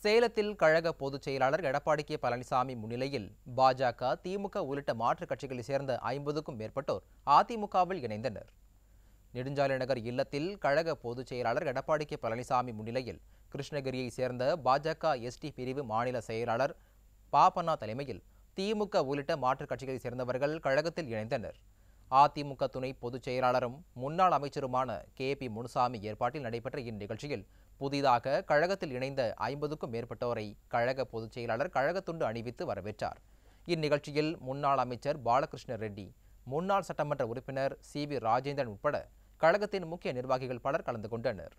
சேலத்தில் கழக பொதுச் செயலாளர் எடப்பாடி கே பழனிசாமி முன்னிலையில் பாஜக திமுக உள்ளிட்ட மாற்றுக் கட்சிகளைச் சேர்ந்த ஐம்பதுக்கும் மேற்பட்டோர் அதிமுகவில் இணைந்தனர் நெடுஞ்சாலை நகர் இல்லத்தில் கழக பொதுச் செயலாளர் எடப்பாடி கே பழனிசாமி முன்னிலையில் கிருஷ்ணகிரியைச் சேர்ந்த பாஜக எஸ்டி பிரிவு மாநில செயலாளர் பாபண்ணா தலைமையில் திமுக உள்ளிட்ட மாற்றுக் கட்சிகளைச் சேர்ந்தவர்கள் கழகத்தில் இணைந்தனர் அதிமுக துணை பொதுச் செயலாளரும் முன்னாள் அமைச்சருமான கே பி முனுசாமி ஏற்பாட்டில் நடைபெற்ற இந்நிகழ்ச்சியில் புதிதாக கழகத்தில் இணைந்த ஐம்பதுக்கும் மேற்பட்டோரை கழக பொதுச் செயலாளர் கழகத்துண்டு அணிவித்து வரவேற்றார் இந்நிகழ்ச்சியில் முன்னாள் அமைச்சர் பாலகிருஷ்ண ரெட்டி முன்னாள் சட்டமன்ற உறுப்பினர் சி வி ராஜேந்திரன் உட்பட கழகத்தின் முக்கிய நிர்வாகிகள் பலர் கலந்து கொண்டனர்